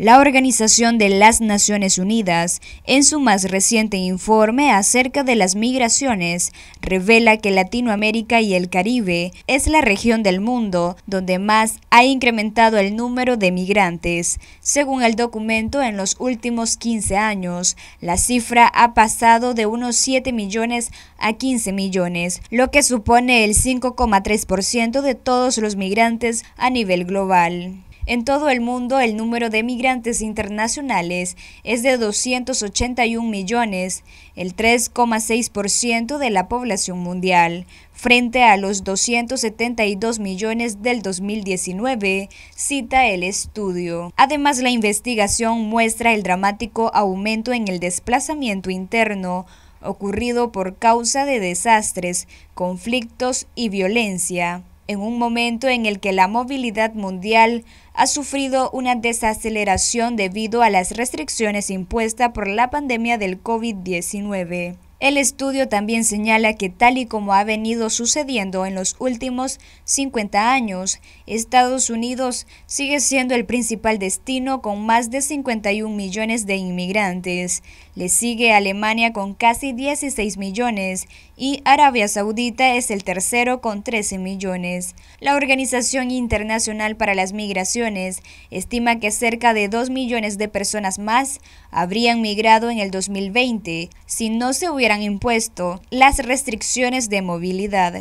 La Organización de las Naciones Unidas, en su más reciente informe acerca de las migraciones, revela que Latinoamérica y el Caribe es la región del mundo donde más ha incrementado el número de migrantes. Según el documento, en los últimos 15 años, la cifra ha pasado de unos 7 millones a 15 millones, lo que supone el 5,3% de todos los migrantes a nivel global. En todo el mundo, el número de migrantes internacionales es de 281 millones, el 3,6% de la población mundial, frente a los 272 millones del 2019, cita el estudio. Además, la investigación muestra el dramático aumento en el desplazamiento interno ocurrido por causa de desastres, conflictos y violencia en un momento en el que la movilidad mundial ha sufrido una desaceleración debido a las restricciones impuestas por la pandemia del COVID-19. El estudio también señala que tal y como ha venido sucediendo en los últimos 50 años, Estados Unidos sigue siendo el principal destino con más de 51 millones de inmigrantes. Le sigue Alemania con casi 16 millones y Arabia Saudita es el tercero con 13 millones. La Organización Internacional para las Migraciones estima que cerca de 2 millones de personas más habrían migrado en el 2020 si no se hubiera impuesto las restricciones de movilidad.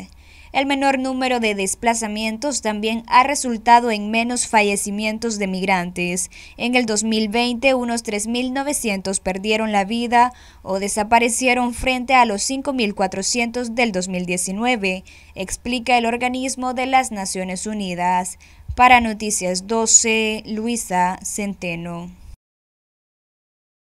El menor número de desplazamientos también ha resultado en menos fallecimientos de migrantes. En el 2020, unos 3.900 perdieron la vida o desaparecieron frente a los 5.400 del 2019, explica el organismo de las Naciones Unidas. Para Noticias 12, Luisa Centeno.